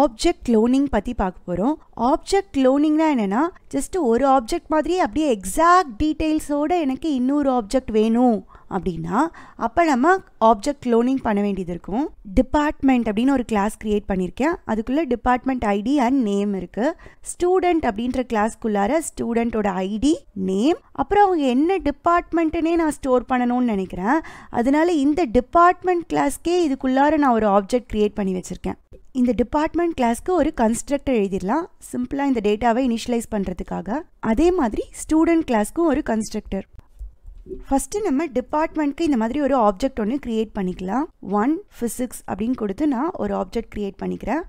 object cloning பற்றி பார்க்க போகிறோம் ஆப்ஜெக்ட் க்ளோனிங்னா என்னென்னா ஜஸ்ட்டு ஒரு ஆப்ஜெக்ட் மாதிரி அப்படியே எக்ஸாக்ட் டீட்டெயில்ஸோடு எனக்கு இன்னொரு ஆப்ஜெக்ட் வேணும் அப்படின்னா அப்போ நம்ம ஆப்ஜெக்ட் க்ளோனிங் பண்ண வேண்டியது இருக்கும் டிபார்ட்மெண்ட் அப்படின்னு ஒரு கிளாஸ் க்ரியேட் பண்ணியிருக்கேன் அதுக்குள்ளே டிபார்ட்மெண்ட் ஐடி அண்ட் நேம் இருக்குது ஸ்டூடெண்ட் அப்படின்ற கிளாஸ்க்குள்ளார ஸ்டூடெண்ட்டோட ஐடி நேம் அப்புறம் அவங்க என்ன டிபார்ட்மெண்ட்டுனே நான் ஸ்டோர் பண்ணணும்னு நினைக்கிறேன் அதனால இந்த டிபார்ட்மெண்ட் கிளாஸ்க்கே இதுக்குள்ளார நான் ஒரு ஆப்ஜெக்ட் க்ரியேட் பண்ணி வச்சுருக்கேன் இந்த டிபார்ட்மெண்ட் கிளாஸ்க்கு ஒரு கன்ஸ்ட்ரக்டர் எழுதிடலாம் சிம்பிளாக இந்த டேட்டாவை இனிஷியலைஸ் பண்ணுறதுக்காக அதே மாதிரி ஸ்டூடெண்ட் கிளாஸ்க்கும் ஒரு கன்ஸ்ட்ரக்டர் ஃபஸ்ட்டு நம்ம டிபார்ட்மெண்ட்க்கு இந்த மாதிரி ஒரு ஆப்ஜெக்ட் ஒன்று க்ரியேட் பண்ணிக்கலாம் ஒன் ஃபிசிக்ஸ் அப்படின்னு கொடுத்து நான் ஒரு ஆப்ஜெக்ட் க்ரியேட் பண்ணிக்கிறேன்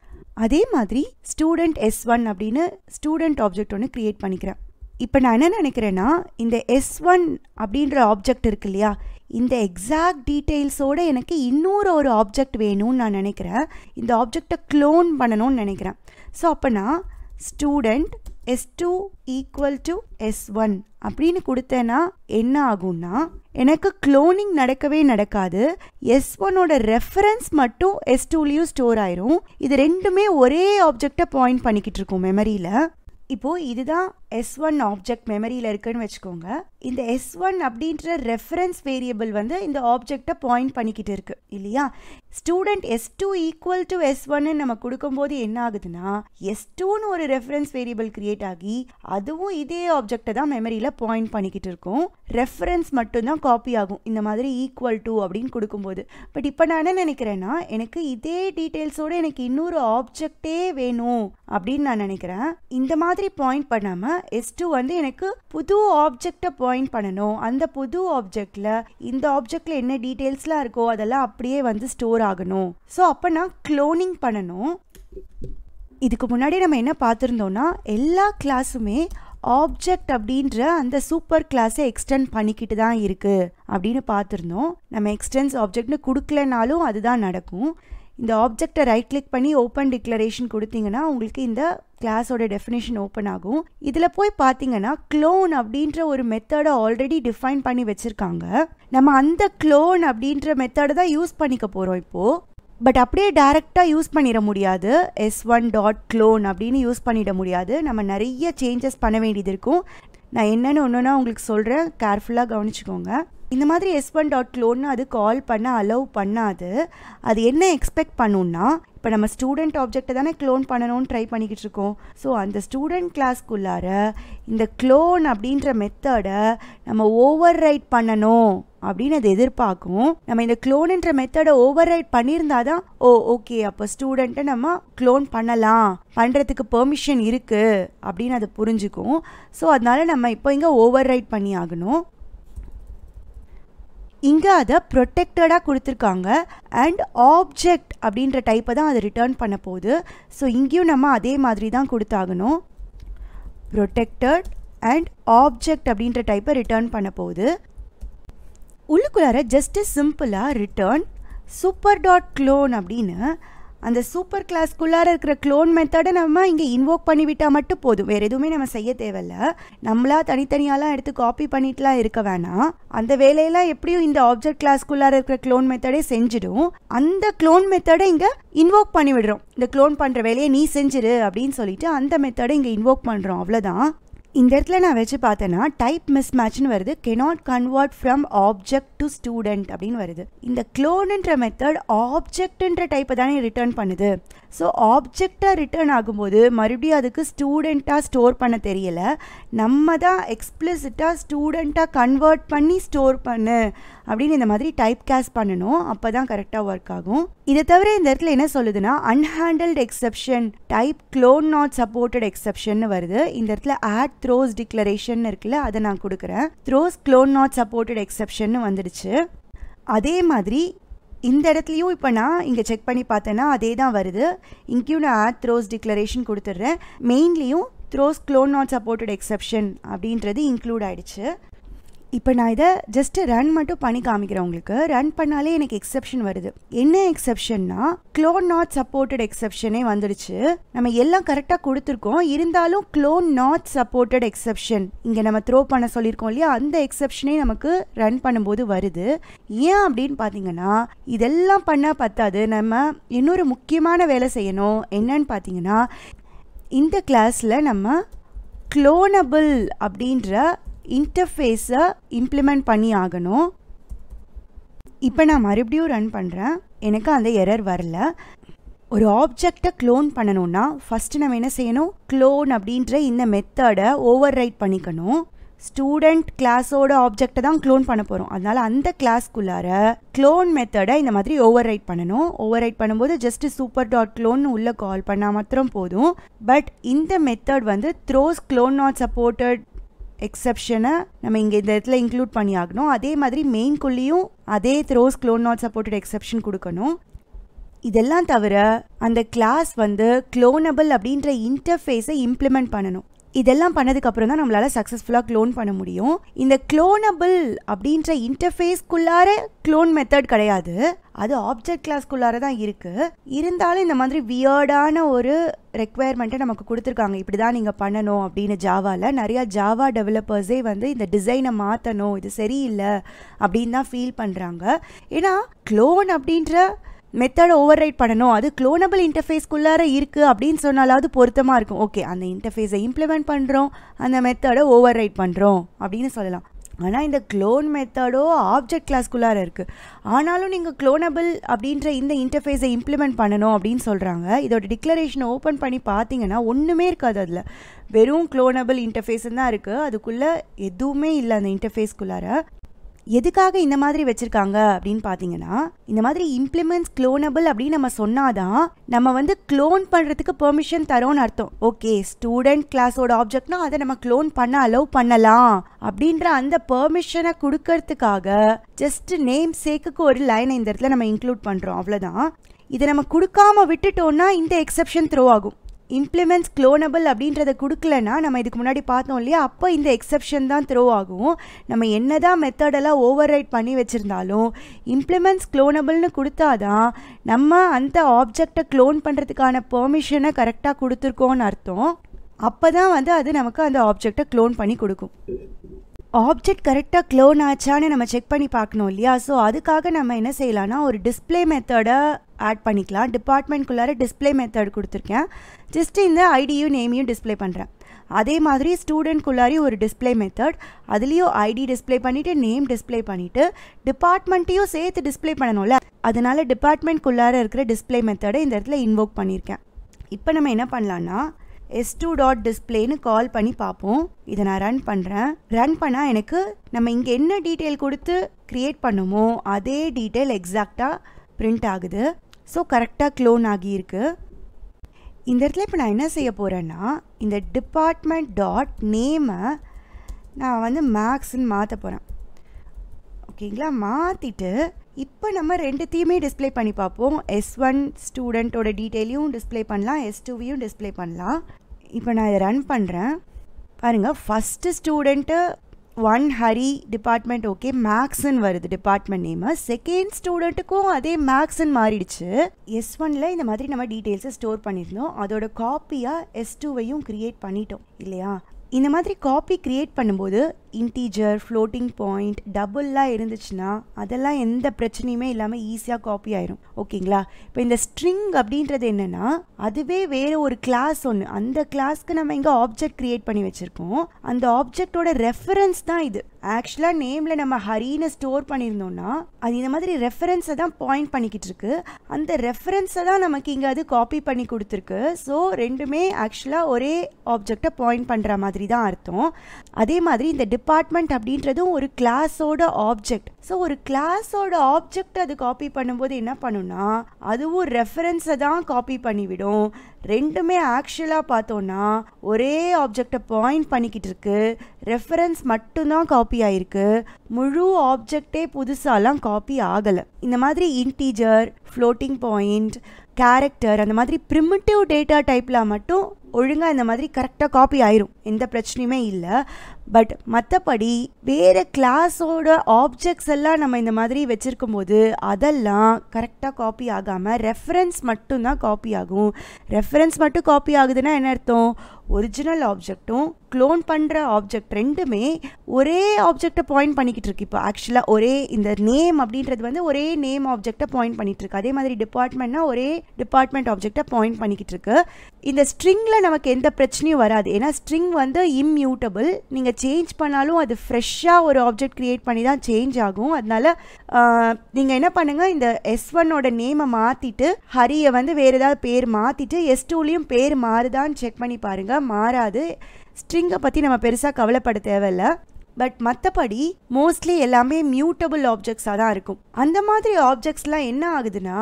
அதே மாதிரி ஸ்டூடெண்ட் எஸ் ஒன் அப்படின்னு ஸ்டூடெண்ட் ஆப்ஜெக்ட் ஒன்று க்ரியேட் பண்ணிக்கிறேன் இப்போ நான் என்ன நினைக்கிறேன்னா இந்த எஸ் ஒன் அப்படின்ற ஆப்ஜெக்ட் இருக்கு இல்லையா இந்த எக்ஸாக்ட் டீட்டெயில்ஸோடு எனக்கு இன்னொரு ஒரு ஆப்ஜெக்ட் வேணும்னு நான் நினைக்கிறேன் இந்த ஆப்ஜெக்டை க்ளோன் பண்ணணும்னு நினைக்கிறேன் ஸோ அப்போ நான் student S two equal to S one அப்படின்னு கொடுத்தேன்னா என்ன ஆகும்னா எனக்கு க்ளோனிங் நடக்கவே நடக்காது எஸ் ஒன்னோட ரெஃபரன்ஸ் மட்டும் எஸ் டூலேயும் ஸ்டோர் ஆயிரும் இது ரெண்டுமே ஒரே ஆப்ஜெக்டை பாயிண்ட் பண்ணிக்கிட்டு இருக்கும் மெமரியில் இப்போது இதுதான் எஸ் ஒன் ஆப்ஜெக்ட் மெமரியில் இருக்குன்னு வச்சுக்கோங்க இந்த எஸ் ஒன் அப்படின்ற ரெஃபரன்ஸ் வேரியபிள் வந்து இந்த ஆப்ஜெக்டை பாயிண்ட் பண்ணிக்கிட்டு இருக்கு இல்லையா student S two equal to S ஒன்னு நம்ம கொடுக்கும்போது என்ன ஆகுதுன்னா எஸ் டூன்னு ஒரு ரெஃபரன்ஸ் வேரியபிள் கிரியேட் ஆகி அதுவும் இதே ஆப்ஜெக்டை தான் மெமரியில் பாயிண்ட் பண்ணிக்கிட்டு இருக்கும் ரெஃபரன்ஸ் மட்டும்தான் காப்பி ஆகும் இந்த மாதிரி ஈக்குவல் டு அப்படின்னு கொடுக்கும்போது பட் இப்போ நான் என்ன நினைக்கிறேன்னா எனக்கு இதே டீட்டெயில்ஸோடு எனக்கு இன்னொரு ஆப்ஜெக்டே வேணும் அப்படின்னு நான் நினைக்கிறேன் இந்த மாதிரி பாயிண்ட் பண்ணாமல் எஸ் டூ வந்து எனக்கு புது ஆப்ஜெக்டை பாயிண்ட் பண்ணணும் அந்த புது ஆப்ஜெக்டில் இந்த ஆப்ஜெக்டில் என்ன டீட்டெயில்ஸ்லாம் இருக்கோ அதெல்லாம் அப்படியே வந்து ஸ்டோர் ஆகணும் ஸோ அப்போ நான் க்ளோனிங் பண்ணணும் இதுக்கு முன்னாடி நம்ம என்ன பார்த்துருந்தோம்னா எல்லா கிளாஸுமே ஆப்ஜெக்ட் அப்படின்ற அந்த சூப்பர் கிளாஸை எக்ஸ்டெண்ட் பண்ணிக்கிட்டு தான் இருக்குது அப்படின்னு பார்த்துருந்தோம் நம்ம எக்ஸ்டென்ஸ் ஆப்ஜெக்ட்னு கொடுக்கலனாலும் அதுதான் நடக்கும் இந்த ஆப்ஜெக்டை ரைட் கிளிக் பண்ணி ஓப்பன் டிக்ளரேஷன் கொடுத்தீங்கன்னா உங்களுக்கு இந்த கிளாஸோட டெஃபினேஷன் ஓப்பன் ஆகும் இதில் போய் பார்த்தீங்கன்னா க்ளோன் அப்படின்ற ஒரு மெத்தடை ஆல்ரெடி டிஃபைன் பண்ணி வச்சுருக்காங்க நம்ம அந்த க்ளோன் அப்படின்ற மெத்தடை தான் யூஸ் பண்ணிக்க போகிறோம் இப்போது பட் அப்படியே டேரெக்டாக யூஸ் பண்ணிட முடியாது எஸ் ஒன் டாட் க்ளோன் அப்படின்னு யூஸ் பண்ணிட முடியாது நம்ம நிறைய சேஞ்சஸ் பண்ண வேண்டியது இருக்கும் நான் என்னென்னு ஒன்றுனா உங்களுக்கு சொல்கிறேன் கேர்ஃபுல்லாக கவனிச்சுக்கோங்க இந்த மாதிரி எஸ் ஒன் டாட் க்ளோன்னு அது கால் பண்ண அலோவ் பண்ணாது அது என்ன எக்ஸ்பெக்ட் பண்ணுன்னா இப்போ நம்ம ஸ்டூடெண்ட் ஆப்ஜெக்டை தானே க்ளோன் பண்ணணும்னு ட்ரை பண்ணிக்கிட்டு இருக்கோம் ஸோ அந்த ஸ்டூடெண்ட் கிளாஸ்க்குள்ளார இந்த க்ளோன் அப்படின்ற மெத்தடை நம்ம ஓவர் ரைட் பண்ணணும் அப்படின்னு அது எதிர்பார்க்கும் நம்ம இந்த க்ளோனுன்ற மெத்தடை ஓவர் ரைட் பண்ணியிருந்தா தான் ஓ ஓகே அப்போ ஸ்டூடெண்ட்டை நம்ம க்ளோன் பண்ணலாம் பண்ணுறதுக்கு பெர்மிஷன் இருக்குது அப்படின்னு அது புரிஞ்சுக்கும் ஸோ அதனால நம்ம இப்போ இங்கே ஓவர் ரைட் பண்ணி ஆகணும் இங்கே அதை ப்ரொடெக்டடாக கொடுத்துருக்காங்க அண்ட் ஆப்ஜெக்ட் அப்படின்ற டைப்பை தான் அதை ரிட்டர்ன் பண்ண போகுது ஸோ இங்கேயும் நம்ம அதே மாதிரி தான் கொடுத்தாகணும் ப்ரொடெக்டட் அண்ட் ஆப்ஜெக்ட் அப்படின்ற டைப்பை ரிட்டர்ன் பண்ண போகுது உள்ளுக்குள்ளார ஜஸ்ட்டு சிம்பிளாக ரிட்டர்ன் சூப்பர் டாட் க்ளோன் அப்படின்னு அந்த சூப்பர் கிளாஸ்க்குள்ளார இருக்கிற க்ளோன் மெத்தடை நம்ம இங்கே இன்வோக் பண்ணிவிட்டால் மட்டும் போதும் வேறு எதுவுமே நம்ம செய்ய தேவையில்ல நம்மளாக தனித்தனியாலாம் எடுத்து காப்பி பண்ணிட்டுலாம் இருக்க வேணாம் அந்த வேலையெல்லாம் எப்படியும் இந்த ஆப்ஜெக்ட் கிளாஸ்க்குள்ளார இருக்கிற க்ளோன் மெத்தடே செஞ்சிடும் அந்த க்ளோன் மெத்தடை இங்கே இன்வோக் பண்ணி விடுறோம் இந்த க்ளோன் பண்ணுற வேலையை நீ செஞ்சிரு அப்படின்னு சொல்லிட்டு அந்த மெத்தடை இங்கே இன்வோக் பண்ணுறோம் அவ்வளோதான் இந்த இடத்துல நான் வச்சு பார்த்தேன்னா டைப் மிஸ் மேட்ச்னு வருது cannot convert from object to student அப்படின்னு வருது இந்த க்ளோனுன்ற மெத்தட் ஆப்ஜெக்ட்ன்ற டைப்பை தானே ரிட்டர்ன் பண்ணுது ஸோ ஆப்ஜெக்டாக ரிட்டர்ன் ஆகும்போது மறுபடியும் அதுக்கு ஸ்டூடெண்ட்டாக ஸ்டோர் பண்ண தெரியலை நம்ம தான் எக்ஸ்பிளிசிட்டாக ஸ்டூடெண்ட்டாக கன்வெர்ட் பண்ணி ஸ்டோர் பண்ணு அப்படின்னு இந்த மாதிரி டைப் கேஸ் பண்ணணும் அப்போ தான் கரெக்டாக ஒர்க் ஆகும் இதை தவிர இந்த இடத்துல என்ன சொல்லுதுன்னா unhandled exception type clone not supported exception வருது இந்த இடத்துல ஆட் த்ரோஸ் டிக்ளரேஷன் இருக்குல்ல அதை நான் கொடுக்குறேன் throws clone not supported exception வந்துடுச்சு அதே மாதிரி இந்த இடத்துலையும் இப்போ நான் இங்கே செக் பண்ணி பார்த்தேன்னா அதே தான் வருது இங்கேயும் நான் ஆட் த்ரோஸ் டிக்ளரேஷன் கொடுத்துட்றேன் மெயின்லேயும் throws clone not supported exception அப்படின்றது இன்க்ளூட் ஆகிடுச்சு இப்போ நான் இதை ஜஸ்ட்டு ரன் மட்டும் பண்ணி காமிக்கிறேன் உங்களுக்கு ரன் பண்ணாலே எனக்கு எக்ஸப்ஷன் வருது என்ன எக்ஸப்ஷன்னா க்ளோன் நாட் சப்போர்ட்டட் எக்ஸப்ஷனே வந்துடுச்சு நம்ம எல்லாம் கரெக்டாக கொடுத்துருக்கோம் இருந்தாலும் க்ளோன் நாட் சப்போர்ட்டட் எக்ஸப்ஷன் இங்கே நம்ம த்ரோ பண்ண சொல்லியிருக்கோம் இல்லையா அந்த எக்ஸப்ஷனே நமக்கு ரன் பண்ணும்போது வருது ஏன் அப்படின்னு பார்த்தீங்கன்னா இதெல்லாம் பண்ணால் பத்தாது நம்ம இன்னொரு முக்கியமான வேலை செய்யணும் என்னன்னு பார்த்தீங்கன்னா இந்த கிளாஸில் நம்ம க்ளோனபிள் அப்படின்ற இன்டர்ஃபேஸை இம்ப்ளிமெண்ட் பண்ணி ஆகணும் இப்போ நான் மறுபடியும் ரன் பண்ணுறேன் எனக்கு அந்த எரர் வரல ஒரு ஆப்ஜெக்டை க்ளோன் பண்ணணும்னா ஃபஸ்ட்டு நம்ம என்ன செய்யணும் க்ளோன் அப்படின்ற இந்த மெத்தடை ஓவர் ரைட் பண்ணிக்கணும் ஸ்டூடெண்ட் கிளாஸோட ஆப்ஜெக்டை தான் க்ளோன் பண்ண போகிறோம் அதனால் அந்த கிளாஸ்க்குள்ளார க்ளோன் மெத்தடை இந்த மாதிரி ஓவர் ரைட் பண்ணணும் ஓவர் ரைட் பண்ணும்போது ஜஸ்ட் சூப்பர் டாட் க்ளோன் உள்ளே கால் பண்ணால் மாத்திரம் போதும் பட் இந்த மெத்தட் வந்து த்ரோஸ் க்ளோன் நாட் சப்போர்ட்டட் எக்ஸப்ஷனை நம்ம இங்கே இந்த இடத்துல இன்க்ளூட் பண்ணி ஆகணும் அதே மாதிரி மெயின் குள்ளியும் அதே throws clone not supported exception கொடுக்கணும் இதெல்லாம் தவிர அந்த கிளாஸ் வந்து க்ளோனபிள் அப்படின்ற இன்டர்ஃபேஸை இம்ப்ளிமெண்ட் பண்ணணும் இதெல்லாம் பண்ணதுக்கப்புறம் தான் நம்மளால் சக்ஸஸ்ஃபுல்லாக க்ளோன் பண்ண முடியும் இந்த க்ளோனபிள் அப்படின்ற இன்டர்ஃபேஸ்க்குள்ளார க்ளோன் மெத்தட் கிடையாது அது ஆப்ஜெக்ட் கிளாஸ்க்குள்ளார தான் இருக்குது இருந்தாலும் இந்த மாதிரி வியர்டான ஒரு ரெக்குவயர்மெண்ட்டை நமக்கு கொடுத்துருக்காங்க இப்படி தான் நீங்கள் பண்ணணும் அப்படின்னு ஜாவாவில் நிறையா ஜாவா டெவலப்பர்ஸே வந்து இந்த டிசைனை மாற்றணும் இது சரியில்லை அப்படின்னு தான் ஃபீல் பண்ணுறாங்க ஏன்னா க்ளோன் அப்படின்ற மெத்தடை ஓவர் ரைட் பண்ணணும் அது குளோனபிள் இன்டர்ஃபேஸ்க்குள்ளார இருக்குது அப்படின்னு சொன்னாலாவது பொருத்தமாக இருக்கும் ஓகே அந்த இன்டர்ஃபேஸை இம்ப்ளிமெண்ட் பண்ணுறோம் அந்த மெத்தடை ஓவர் ரைட் பண்ணுறோம் அப்படின்னு சொல்லலாம் ஆனால் இந்த க்ளோன் மெத்தடோ ஆப்ஜெக்ட் கிளாஸ்க்குள்ளார இருக்குது ஆனாலும் நீங்கள் க்ளோனபிள் அப்படின்ற இந்த இன்டர்ஃபேஸை இம்ப்ளிமெண்ட் பண்ணணும் அப்படின்னு சொல்கிறாங்க இதோட டிக்ளரேஷனை ஓப்பன் பண்ணி பார்த்தீங்கன்னா ஒன்றுமே இருக்காது அதில் வெறும் க்ளோனபிள் இன்டர்ஃபேஸ் தான் இருக்குது அதுக்குள்ளே எதுவுமே இல்லை அந்த இன்டர்ஃபேஸ்க்குள்ளார எதுக்காக இந்த மாதிரி வச்சுருக்காங்க அப்படின்னு பார்த்தீங்கன்னா இந்த மாதிரி இம்ப்ளிமெண்ட்ஸ் க்ளோனபிள் அப்படின்னு நம்ம சொன்னாதான் நம்ம வந்து க்ளோன் பண்ணுறதுக்கு பெர்மிஷன் தரோம்னு அர்த்தம் ஓகே ஸ்டூடெண்ட் கிளாஸோட ஆப்ஜெக்ட்னா அதை நம்ம க்ளோன் பண்ண அலோவ் பண்ணலாம் அப்படின்ற அந்த பெர்மிஷனை கொடுக்கறதுக்காக ஜஸ்ட் நேம் சேக்குக்கு ஒரு லைனை இந்த இடத்துல நம்ம இன்க்ளூட் பண்ணுறோம் அவ்வளவுதான் இதை நம்ம கொடுக்காம விட்டுட்டோம்னா இந்த எக்ஸப்ஷன் த்ரோ ஆகும் இம்ப்ளிமெண்ட்ஸ் க்ளோனபிள் அப்படின்றத கொடுக்கலன்னா நம்ம இதுக்கு முன்னாடி பார்த்தோம் இல்லையா அப்போ இந்த எக்ஸப்ஷன் தான் த்ரோ ஆகும் நம்ம என்ன தான் மெத்தடெல்லாம் ஓவர் ரைட் பண்ணி வச்சுருந்தாலும் இம்ப்ளிமெண்ட்ஸ் க்ளோனபிள்னு கொடுத்தா தான் நம்ம அந்த ஆப்ஜெக்டை க்ளோன் பண்ணுறதுக்கான பெர்மிஷனை கரெக்டாக கொடுத்துருக்கோன்னு அர்த்தம் அப்போ தான் வந்து அது நமக்கு அந்த ஆப்ஜெக்டை க்ளோன் பண்ணி கொடுக்கும் ஆப்ஜெக்ட் கரெக்டாக க்ளோன் ஆச்சான்னு நம்ம செக் பண்ணி பார்க்கணும் இல்லையா ஸோ அதுக்காக நம்ம என்ன செய்யலாம்னா ஒரு டிஸ்பிளே மெத்தடை ஆட் பண்ணிக்கலாம் டிபார்ட்மெண்ட்குள்ளார டிஸ்பிளே மெத்தட் கொடுத்துருக்கேன் ஜஸ்ட் இந்த ஐடியும் நேமையும் டிஸ்பிளே பண்ணுறேன் அதே மாதிரி ஸ்டூடெண்ட்குள்ளாரையும் ஒரு டிஸ்பிளே மெத்தட் அதுலேயும் ஐடி டிஸ்பிளே பண்ணிவிட்டு நேம் டிஸ்பிளே பண்ணிவிட்டு டிபார்ட்மெண்ட்டையும் சேர்த்து டிஸ்பிளே பண்ணணும்ல அதனால் டிபார்ட்மெண்ட்குள்ளார இருக்கிற டிஸ்பிளே மெத்தடை இந்த இடத்துல இன்வோக் பண்ணியிருக்கேன் இப்போ நம்ம என்ன பண்ணலான்னா எஸ் டூ டாட் டிஸ்பிளேன்னு கால் பண்ணி பார்ப்போம் இதை நான் ரன் பண்ணுறேன் ரன் பண்ணால் எனக்கு நம்ம இங்கே என்ன டீட்டெயில் கொடுத்து க்ரியேட் பண்ணுமோ அதே டீட்டெயில் எக்ஸாக்டாக பிரிண்ட் ஆகுது ஸோ கரெக்டாக க்ளோன் ஆகியிருக்கு இந்த இடத்துல இப்போ நான் என்ன செய்ய போகிறேன்னா இந்த டிபார்ட்மெண்ட் டாட் நேமை நான் வந்து மேக்ஸ்ன்னு மாற்ற போகிறேன் ஓகேங்களா மாற்றிட்டு இப்போ நம்ம ரெண்டுத்தையுமே டிஸ்பிளே பண்ணி பார்ப்போம் எஸ் ஒன் ஸ்டூடெண்ட்டோட டீட்டெயிலையும் டிஸ்பிளே பண்ணலாம் எஸ் டூவையும் டிஸ்பிளே பண்ணலாம் இப்போ நான் இதை ரன் பண்ணுறேன் பாருங்கள் first student one Hari department okay மேக்ஸ்ன்னு வருது டிபார்ட்மெண்ட் நேம் செகண்ட் ஸ்டூடெண்ட்டுக்கும் அதே மேக்ஸ்ன்னு மாறிடுச்சு எஸ் ஒனில் இந்த மாதிரி நம்ம டீட்டெயில்ஸை ஸ்டோர் பண்ணியிருந்தோம் அதோட காப்பியாக எஸ் டூவையும் க்ரியேட் பண்ணிட்டோம் இல்லையா இந்த மாதிரி காப்பி க்ரியேட் பண்ணும்போது இன்டீஜர் ஃப்ளோட்டிங் பாயிண்ட் டபுல்லாம் இருந்துச்சுன்னா அதெல்லாம் எந்த பிரச்சனையுமே இல்லாமல் ஈஸியாக காப்பி ஆயிரும் ஓகேங்களா இப்போ இந்த ஸ்ட்ரிங் அப்படின்றது என்னென்னா அதுவே வேறு ஒரு கிளாஸ் ஒன்று அந்த கிளாஸ்க்கு நம்ம இங்கே ஆப்ஜெக்ட் க்ரியேட் பண்ணி வச்சுருக்கோம் அந்த ஆப்ஜெக்டோட ரெஃபரன்ஸ் தான் இது ஆக்சுவலாக நேமில் நம்ம ஹரின்னு ஸ்டோர் பண்ணியிருந்தோம்னா அது இந்த மாதிரி ரெஃபரன்ஸை தான் பாயிண்ட் பண்ணிக்கிட்டு இருக்கு அந்த ரெஃபரன்ஸை தான் நமக்கு இங்கே அது காப்பி பண்ணி கொடுத்துருக்கு ஸோ ரெண்டுமே ஆக்சுவலாக ஒரே ஆப்ஜெக்டை பாயிண்ட் பண்ணுற மாதிரி தான் அர்த்தம் அதே மாதிரி இந்த டிபார்ட்மெண்ட் அப்படின்றதும் ஒரு கிளாஸோட ஆப்ஜெக்ட் ஸோ ஒரு கிளாஸோட ஆப்ஜெக்ட் அது காப்பி பண்ணும்போது என்ன பண்ணுன்னா அதுவும் ரெஃபரன்ஸை தான் காப்பி பண்ணிவிடும் ரெண்டுமே ஆக்சுவலாக பார்த்தோன்னா ஒரே ஆப்ஜெக்டை பாயிண்ட் பண்ணிக்கிட்டு இருக்கு ரெஃபரன்ஸ் மட்டும்தான் காப்பி ஆயிருக்கு முழு ஆப்ஜெக்டே புதுசாலாம் காப்பி ஆகலை இந்த மாதிரி இன்டீஜர் ஃப்ளோட்டிங் பாயிண்ட் கேரக்டர் அந்த மாதிரி ப்ரிமிட்டிவ் டேட்டா டைப்பில் மட்டும் ஒழுங்காக இந்த மாதிரி கரெக்டாக காப்பி ஆயிரும் எந்த பிரச்சனையுமே இல்லை பட் மற்றபடி வேறு கிளாஸோட ஆப்ஜெக்ட்ஸ் எல்லாம் நம்ம இந்த மாதிரி வச்சுருக்கும் போது அதெல்லாம் கரெக்டாக காப்பி ஆகாமல் ரெஃபரன்ஸ் மட்டும்தான் காப்பி ஆகும் ரெஃபரன்ஸ் மட்டும் காப்பி ஆகுதுன்னா என்ன அர்த்தம் ஒரிஜினல் ஆப்ஜெக்ட்டும் க்ளோன் பண்ணுற ஆப்ஜெக்ட் ரெண்டுமே ஒரே ஆப்ஜெக்டை பாயிண்ட் பண்ணிக்கிட்டு இருக்கு இப்போ ஆக்சுவலாக ஒரே இந்த நேம் அப்படின்றது வந்து ஒரே நேம் ஆப்ஜெக்டை பாயிண்ட் பண்ணிட்டு இருக்கு அதே மாதிரி டிபார்ட்மெண்ட்னா ஒரே டிபார்ட்மெண்ட் ஆப்ஜெக்டை பாயிண்ட் பண்ணிக்கிட்டு இருக்கு இந்த ஸ்ட்ரிங்கில் நமக்கு எந்த பிரச்சனையும் வராது ஏன்னா ஸ்ட்ரிங் வந்து இம்யூட்டபிள் நீங்கள் சேஞ்ச் பண்ணாலும் அது ஃப்ரெஷ்ஷாக ஒரு ஆப்ஜெக்ட் க்ரியேட் பண்ணி தான் சேஞ்ச் ஆகும் அதனால் நீங்கள் என்ன பண்ணுங்கள் இந்த எஸ் ஒன்னோட நேமை மாற்றிட்டு ஹரியை வந்து வேறு ஏதாவது பேர் மாற்றிட்டு எஸ் டூலேயும் பேர் மாறுதான்னு செக் பண்ணி பாருங்கள் மாறாது ஸ்ட்ரிங்கை பற்றி நம்ம பெருசாக கவலைப்பட தேவையில்ல பட் மற்றபடி மோஸ்ட்லி எல்லாமே மியூட்டபிள் ஆப்ஜெக்ட்ஸாக தான் இருக்கும் அந்த மாதிரி ஆப்ஜெக்ட்ஸ்லாம் என்ன ஆகுதுன்னா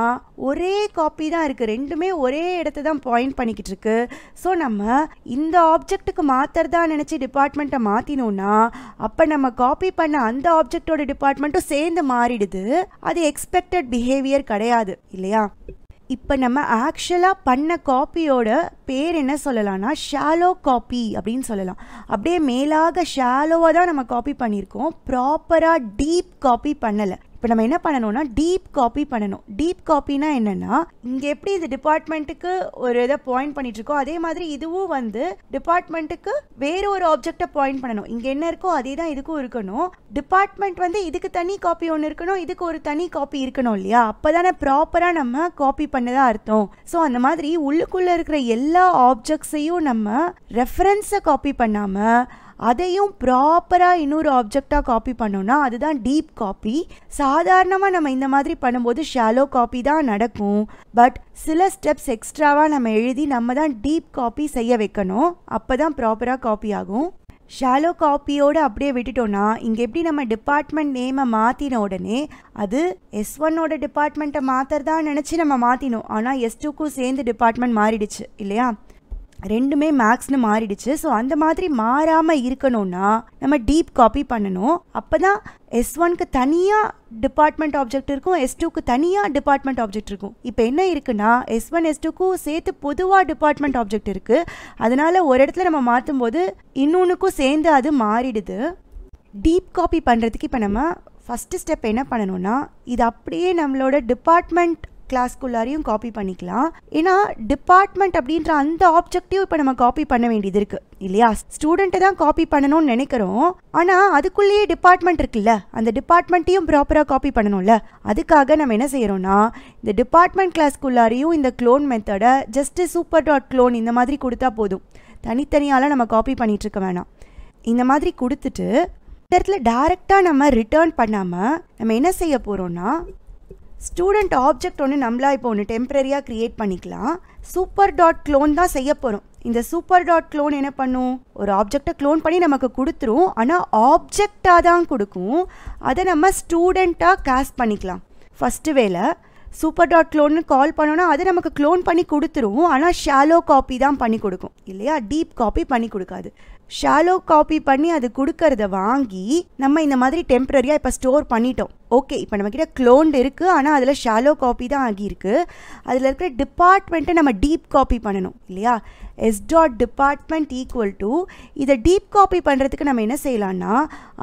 ஒரே காப்பி தான் இருக்குது ரெண்டுமே ஒரே இடத்த தான் பாயிண்ட் பண்ணிக்கிட்டு இருக்கு ஸோ நம்ம இந்த ஆப்ஜெக்ட்டுக்கு மாற்றுறதா நினச்சி டிபார்ட்மெண்ட்டை மாற்றினோன்னா அப்போ நம்ம காப்பி பண்ண அந்த ஆப்ஜெக்டோட டிபார்ட்மெண்ட்டும் சேர்ந்து மாறிடுது அது எக்ஸ்பெக்டட் பிஹேவியர் கிடையாது இல்லையா இப்போ நம்ம ஆக்சுவலாக பண்ண காப்பியோட பேர் என்ன சொல்லலாம்னா ஷாலோ காப்பி அப்படின்னு சொல்லலாம் அப்படியே மேலாக ஷாலோவாக தான் நம்ம காப்பி பண்ணியிருக்கோம் ப்ராப்பராக டீப் காப்பி பண்ணலை இப்போ நம்ம என்ன பண்ணணும்னா டீப் காப்பி பண்ணணும் டீப் காப்பினா என்னென்னா இங்கே எப்படி இது டிபார்ட்மெண்ட்டுக்கு ஒரு இதை பாயிண்ட் பண்ணிகிட்ருக்கோ அதே மாதிரி இதுவும் வந்து டிபார்ட்மெண்ட்டுக்கு வேறு ஒரு ஆப்ஜெக்டை பாயிண்ட் பண்ணணும் இங்கே என்ன இருக்கோ அதே தான் இதுக்கும் இருக்கணும் டிபார்ட்மெண்ட் வந்து இதுக்கு தனி காப்பி ஒன்று இருக்கணும் இதுக்கு ஒரு தனி காப்பி இருக்கணும் இல்லையா அப்போ தானே ப்ராப்பராக நம்ம காப்பி பண்ணதாக அர்த்தம் ஸோ அந்த மாதிரி உள்ளுக்குள்ளே இருக்கிற எல்லா ஆப்ஜெக்ட்ஸையும் நம்ம ரெஃபரன்ஸை காப்பி பண்ணாமல் அதையும் ப்ராப்பராக இன்னொரு ஆப்ஜெக்டாக காப்பி பண்ணோன்னா அதுதான் டீப் காப்பி சாதாரணமாக நம்ம இந்த மாதிரி பண்ணும்போது ஷாலோ காப்பி தான் நடக்கும் பட் சில ஸ்டெப்ஸ் எக்ஸ்ட்ராவாக நம்ம எழுதி நம்ம தான் டீப் காப்பி செய்ய வைக்கணும் அப்போ தான் ப்ராப்பராக காப்பி ஆகும் ஷாலோ காப்பியோடு அப்படியே விட்டுட்டோன்னா இங்கே எப்படி நம்ம டிபார்ட்மெண்ட் நேமை மாற்றின உடனே அது எஸ் ஒன்னோட டிபார்ட்மெண்ட்டை மாற்றுறதா நினச்சி நம்ம மாற்றினோம் ஆனால் எஸ் டூக்கும் சேர்ந்து டிபார்ட்மெண்ட் மாறிடுச்சு இல்லையா ரெண்டுமே மேக்ஸ்னு மாறிடுச்சு ஸோ அந்த மாதிரி மாறாமல் இருக்கணும்னா நம்ம டீப் காப்பி பண்ணணும் அப்போ தான் எஸ் ஒன்க்கு தனியாக டிபார்ட்மெண்ட் ஆப்ஜெக்ட் இருக்கும் எஸ் டூக்கு தனியாக டிபார்ட்மெண்ட் ஆப்ஜெக்ட் இருக்கும் இப்போ என்ன இருக்குன்னா எஸ் ஒன் எஸ் டூக்கும் சேர்த்து பொதுவாக டிபார்ட்மெண்ட் ஆப்ஜெக்ட் இருக்குது அதனால் ஒரு இடத்துல நம்ம மாற்றும் போது இன்னொன்றுக்கும் சேர்ந்து அது மாறிடுது டீப் காப்பி பண்ணுறதுக்கு இப்போ நம்ம ஃபஸ்ட்டு ஸ்டெப் என்ன பண்ணணும்னா இது அப்படியே நம்மளோட டிபார்ட்மெண்ட் கிளாஸ்க்குள்ளாரையும் காப்பி பண்ணிக்கலாம் ஏன்னா டிபார்ட்மெண்ட் அப்படின்ற அந்த ஆப்ஜெக்டிவ் இப்போ நம்ம காப்பி பண்ண வேண்டியது இருக்குது இல்லையா ஸ்டூடெண்ட்டை தான் காப்பி பண்ணணும்னு நினைக்கிறோம் ஆனால் அதுக்குள்ளேயே டிபார்ட்மெண்ட் இருக்குல்ல அந்த டிபார்ட்மெண்ட்டையும் ப்ராப்பராக காப்பி பண்ணணும்ல அதுக்காக நம்ம என்ன செய்கிறோம்னா இந்த டிபார்ட்மெண்ட் கிளாஸ்க்குள்ளாரையும் இந்த க்ளோன் மெத்தடை ஜஸ்ட்டு சூப்பர் டாட் க்ளோன் இந்த மாதிரி கொடுத்தா போதும் தனித்தனியால் நம்ம காப்பி இருக்க வேணாம் இந்த மாதிரி கொடுத்துட்டு இந்த இடத்துல டேரெக்டாக நம்ம ரிட்டர்ன் பண்ணாமல் நம்ம என்ன செய்ய போகிறோம்னா ஸ்டூடெண்ட் ஆப்ஜெக்ட் ஒன்று நம்மளா இப்போ ஒன்று டெம்ப்ரரியாக க்ரியேட் பண்ணிக்கலாம் சூப்பர் டாட் க்ளோன் தான் செய்ய போகிறோம் இந்த சூப்பர் டாட் க்ளோன் என்ன பண்ணும் ஒரு ஆப்ஜெக்டை க்ளோன் பண்ணி நமக்கு கொடுத்துரும் ஆனால் ஆப்ஜெக்டாக தான் கொடுக்கும் அதை நம்ம ஸ்டூடெண்ட்டாக காஸ்ட் பண்ணிக்கலாம் ஃபஸ்ட்டு வேலை சூப்பர் டாட் க்ளோன்னு கால் பண்ணோன்னா அது நமக்கு க்ளோன் பண்ணி கொடுத்துருவோம் ஆனால் ஷாலோ காப்பி தான் பண்ணி கொடுக்கும் இல்லையா டீப் காப்பி பண்ணி கொடுக்காது ஷாலோ காப்பி பண்ணி அது கொடுக்கறத வாங்கி நம்ம இந்த மாதிரி டெம்ப்ரரியாக இப்போ ஸ்டோர் பண்ணிட்டோம் ஓகே இப்போ நம்மக்கிட்ட க்ளோன்ட் இருக்குது ஆனால் அதில் ஷாலோ காப்பி தான் ஆகியிருக்கு அதில் இருக்கிற டிபார்ட்மெண்ட்டை நம்ம டீப் காப்பி பண்ணணும் இல்லையா S dot department equal to இதை டீப் காப்பி பண்ணுறதுக்கு நம்ம என்ன செய்யலான்னா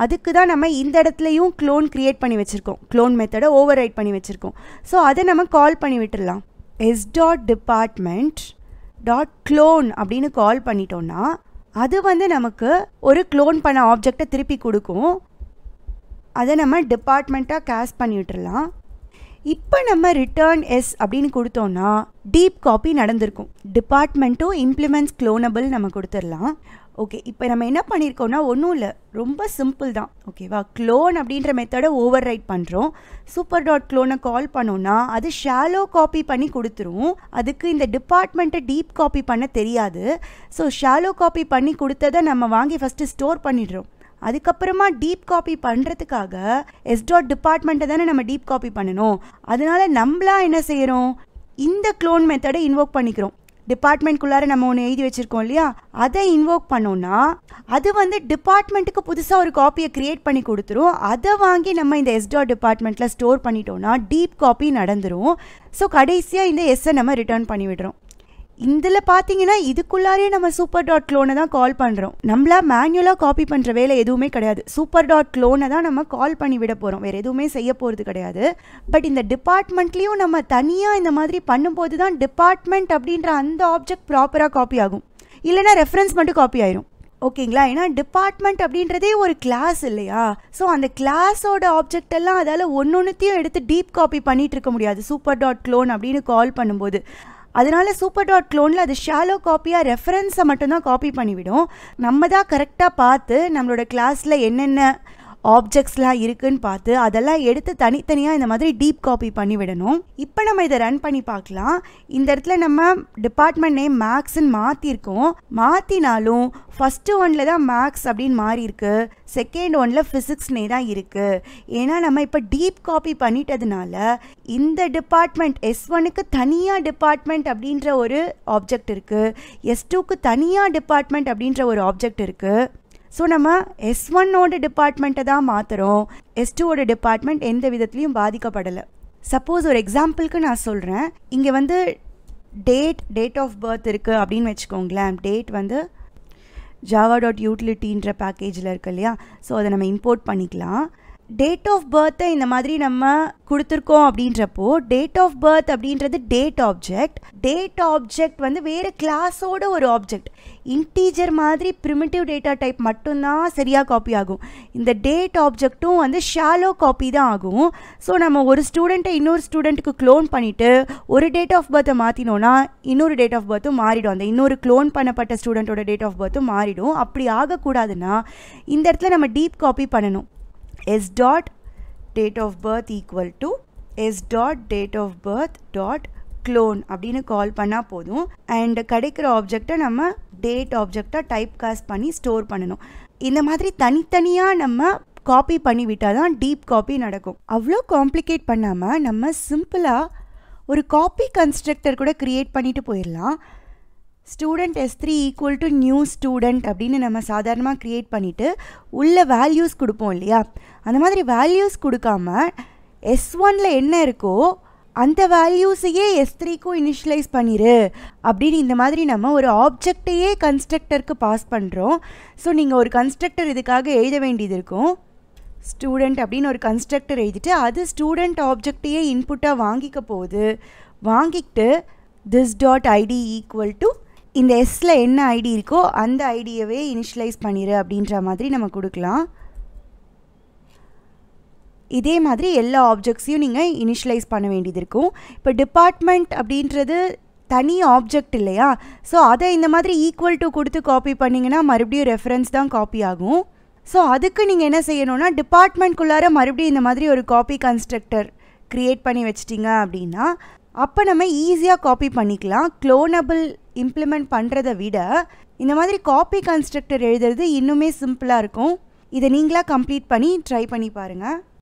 அதுக்கு தான் நம்ம இந்த இடத்துலையும் க்ளோன் க்ரியேட் பண்ணி வச்சுருக்கோம் க்ளோன் மெத்தடை ஓவர் ரைட் பண்ணி வச்சுருக்கோம் ஸோ அதை நம்ம கால் பண்ணி விட்டுடலாம் S dot department dot clone அப்படின்னு கால் பண்ணிட்டோன்னா அது வந்து நமக்கு ஒரு க்ளோன் பண்ண ஆப்ஜெக்டை திருப்பி கொடுக்கும் அதை நம்ம டிபார்ட்மெண்ட்டாக கேஸ் பண்ணி விட்டுடலாம் இப்போ நம்ம ரிட்டர்ன் எஸ் அப்படின்னு கொடுத்தோம்னா டீப் காப்பி நடந்திருக்கும் டிபார்ட்மெண்ட்டும் இம்ப்ளிமெண்ட்ஸ் க்ளோனபிள் நம்ம கொடுத்துடலாம் ஓகே இப்போ நம்ம என்ன பண்ணியிருக்கோம்னா ஒன்றும் இல்லை ரொம்ப சிம்பிள் தான் ஓகேவா க்ளோன் அப்படின்ற மெத்தடை ஓவர் ரைட் பண்ணுறோம் சூப்பர் டாட் க்ளோனை கால் பண்ணோன்னா அது ஷாலோ காப்பி பண்ணி கொடுத்துரும் அதுக்கு இந்த டிபார்ட்மெண்ட்டை டீப் காப்பி பண்ண தெரியாது ஸோ ஷாலோ காப்பி பண்ணி கொடுத்ததை நம்ம வாங்கி ஃபஸ்ட்டு ஸ்டோர் பண்ணிடுறோம் அதுக்கப்புறமா டீப் காப்பி பண்ணுறதுக்காக எஸ் டாட் டிபார்ட்மெண்ட்டை தானே நம்ம டீப் காப்பி பண்ணணும் அதனால நம்மளா என்ன செய்கிறோம் இந்த க்ளோன் மெத்தடை இன்வோக் பண்ணிக்கிறோம் டிபார்ட்மெண்ட்குள்ளார நம்ம ஒன்று எழுதி வச்சுருக்கோம் இல்லையா அதை இன்வோக் பண்ணோன்னா அது வந்து டிபார்ட்மெண்ட்டுக்கு புதுசாக ஒரு காப்பியை க்ரியேட் பண்ணி கொடுத்துரும் அதை வாங்கி நம்ம இந்த எஸ்டா டிபார்ட்மெண்ட்டில் ஸ்டோர் பண்ணிட்டோம்னா டீப் காப்பி நடந்துடும் ஸோ கடைசியாக இந்த எஸ்ஸை நம்ம ரிட்டர்ன் பண்ணி விடுறோம் இதில் பார்த்தீங்கன்னா இதுக்குள்ளாரே நம்ம சூப்பர் டாட் க்ளோனை தான் கால் பண்ணுறோம் நம்மளா மேனுவலாக காப்பி பண்ணுற வேலை எதுவுமே கிடையாது சூப்பர் டாட் க்ளோனை தான் நம்ம கால் பண்ணி விட போகிறோம் வேறு எதுவுமே செய்ய போகிறது கிடையாது பட் இந்த டிபார்ட்மெண்ட்லேயும் நம்ம தனியாக இந்த மாதிரி பண்ணும்போது தான் டிபார்ட்மெண்ட் அப்படின்ற அந்த ஆப்ஜெக்ட் ப்ராப்பராக காப்பி ஆகும் இல்லைனா ரெஃபரன்ஸ் மட்டும் காப்பி ஆயிரும் ஓகேங்களா ஏன்னா டிபார்ட்மெண்ட் அப்படின்றதே ஒரு கிளாஸ் இல்லையா ஸோ அந்த கிளாஸோட ஆப்ஜெக்ட் எல்லாம் அதால் ஒன்று ஒன்றுத்தையும் எடுத்து டீப் காப்பி பண்ணிட்டு இருக்க முடியாது சூப்பர் டாட் க்ளோன் அப்படின்னு கால் பண்ணும்போது அதனால சூப்பர் டாட் க்ளோனில் அது ஷாலோ காப்பியாக ரெஃபரன்ஸை மட்டும்தான் காப்பி பண்ணிவிடும் நம்ம தான் கரெக்டாக பார்த்து நம்மளோட கிளாஸில் என்னென்ன ஆப்ஜெக்ட்ஸ்லாம் இருக்குன்னு பார்த்து அதெல்லாம் எடுத்து தனித்தனியாக இந்த மாதிரி டீப் காப்பி பண்ணி விடணும் இப்போ நம்ம இதை ரன் பண்ணி பார்க்கலாம் இந்த இடத்துல நம்ம டிபார்ட்மெண்ட் நேம் மேக்ஸ்ன்னு மாற்றிருக்கோம் மாற்றினாலும் ஃபஸ்ட்டு ஒனில் தான் மேக்ஸ் அப்படின்னு மாறி இருக்கு செகண்ட் ஒனில் ஃபிசிக்ஸ்னே தான் இருக்குது ஏன்னா நம்ம இப்போ டீப் காப்பி பண்ணிட்டதுனால இந்த டிபார்ட்மெண்ட் எஸ் ஒனுக்கு தனியாக டிபார்ட்மெண்ட் அப்படின்ற ஒரு ஆப்ஜெக்ட் இருக்குது எஸ் டூக்கு தனியாக டிபார்ட்மெண்ட் அப்படின்ற ஒரு ஆப்ஜெக்ட் இருக்குது ஸோ நம்ம எஸ் ஒன்னோட டிபார்ட்மெண்ட்டை தான் மாற்றுறோம் எஸ் டூவோட டிபார்ட்மெண்ட் எந்த விதத்துலையும் பாதிக்கப்படலை சப்போஸ் ஒரு எக்ஸாம்பிளுக்கு நான் சொல்கிறேன் இங்கே வந்து டேட் டேட் ஆஃப் பர்த் இருக்குது அப்படின்னு வச்சுக்கோங்களேன் டேட் வந்து ஜாவா டாட் யூட்டிலிட்டின்ற பேக்கேஜில் இருக்கு இல்லையா ஸோ அதை நம்ம இம்போர்ட் பண்ணிக்கலாம் டேட் ஆஃப் பர்த்தை இந்த மாதிரி நம்ம கொடுத்துருக்கோம் அப்படின்றப்போ டேட் ஆஃப் பர்த் அப்படின்றது டேட் ஆப்ஜெக்ட் டேட் ஆப்ஜெக்ட் வந்து வேறு கிளாஸோட ஒரு ஆப்ஜெக்ட் இன்டீஜர் மாதிரி ப்ரிமிட்டிவ் டேட்டா டைப் மட்டும்தான் சரியாக காப்பி ஆகும் இந்த டேட் ஆப்ஜெக்ட்டும் வந்து ஷாலோ காப்பி தான் ஆகும் ஸோ நம்ம ஒரு ஸ்டூடெண்ட்டை இன்னொரு ஸ்டூடெண்ட்டுக்கு க்ளோன் பண்ணிவிட்டு ஒரு டேட் ஆஃப் பர்த்தை மாற்றினோன்னா இன்னொரு டேட் ஆஃப் பர்த்தும் மாறிடும் அந்த இன்னொரு க்ளோன் பண்ணப்பட்ட ஸ்டூடெண்ட்டோட டேட் ஆஃப் பர்த்தும் மாறிடும் அப்படி ஆகக்கூடாதுன்னா இந்த இடத்துல நம்ம டீப் காப்பி பண்ணணும் s dot date of birth equal to s dot date of birth dot clone அப்படின்னு கால் பண்ணால் போதும் அண்ட் கிடைக்கிற ஆப்ஜெக்டை நம்ம டேட் ஆப்ஜெக்டாக டைப் காஸ்ட் பண்ணி ஸ்டோர் பண்ணணும் இந்த மாதிரி தனித்தனியாக நம்ம காப்பி பண்ணி விட்டால் தான் டீப் காப்பி நடக்கும் அவ்வளோ காம்ப்ளிகேட் பண்ணாமல் நம்ம சிம்பிளாக ஒரு காப்பி கன்ஸ்ட்ரக்டர் கூட க்ரியேட் பண்ணிட்டு போயிடலாம் student s three equal to new student அப்படின்னு நம்ம சாதாரணமாக க்ரியேட் பண்ணிவிட்டு உள்ளே வேல்யூஸ் கொடுப்போம் இல்லையா அந்த மாதிரி வேல்யூஸ் கொடுக்காம எஸ் ஒனில் என்ன இருக்கோ அந்த வேல்யூஸையே எஸ் த்ரீக்கும் இனிஷியலைஸ் பண்ணிடு அப்படின்னு இந்த மாதிரி நம்ம ஒரு ஆப்ஜெக்டையே கன்ஸ்ட்ரக்டருக்கு பாஸ் பண்ணுறோம் ஸோ நீங்கள் ஒரு கன்ஸ்ட்ரக்டர் இதுக்காக எழுத வேண்டியது இருக்கும் ஸ்டூடெண்ட் அப்படின்னு ஒரு கன்ஸ்ட்ரக்டர் எழுதிட்டு அது ஸ்டூடெண்ட் ஆப்ஜெக்டையே இன்புட்டாக வாங்கிக்க போகுது வாங்கிக்கிட்டு this dot ID equal to இந்த எஸ்ஸில் என்ன ஐடி இருக்கோ அந்த ஐடியவே இனிஷியலைஸ் பண்ணிடு அப்படின்ற மாதிரி நம்ம கொடுக்கலாம் இதே மாதிரி எல்லா ஆப்ஜெக்ட்ஸையும் நீங்கள் இனிஷியலைஸ் பண்ண வேண்டியது இருக்கும் இப்போ டிபார்ட்மெண்ட் அப்படின்றது தனி ஆப்ஜெக்ட் இல்லையா ஸோ அதை இந்த மாதிரி ஈக்குவல் டு கொடுத்து காப்பி பண்ணிங்கன்னா மறுபடியும் ரெஃபரன்ஸ் தான் காப்பி ஆகும் ஸோ அதுக்கு நீங்கள் என்ன செய்யணும்னா டிபார்ட்மெண்ட்குள்ளார மறுபடியும் இந்த மாதிரி ஒரு காப்பி கன்ஸ்ட்ரக்டர் க்ரியேட் பண்ணி வச்சிட்டிங்க அப்படின்னா அப்போ நம்ம ஈஸியாக காப்பி பண்ணிக்கலாம் க்ளோனபிள் இம்ப்ளிமெண்ட் பண்ணுறதை விட இந்த மாதிரி காப்பி கன்ஸ்ட்ரக்டர் எழுதுறது இன்னுமே சிம்பிளாக இருக்கும் இதை நீங்களாக கம்ப்ளீட் பண்ணி ட்ரை பண்ணி பாருங்கள்